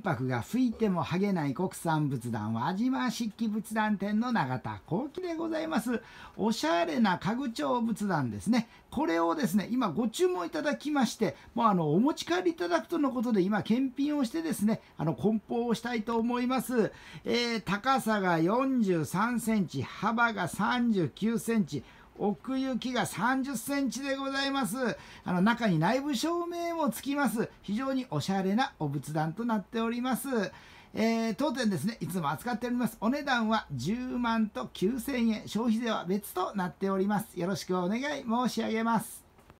金箔が吹いても剥げない国産仏壇は味は漆器仏壇店の永田幸喜でございます。おしゃれな家具調仏壇ですね。これをですね、今ご注文いただきまして、もうあの、お持ち帰りいただくとのことで、今検品をしてですね、あの、梱包をしたいと思います。えー、高さが43センチ、幅が39センチ、奥行きが30センチでございます。あの、中に内部照明もつきます。非常におしゃれなお仏壇となっております。えー、当店ですね、いつも扱っております。お値段は10万と9000円。消費税は別となっております。よろしくお願い申し上げます。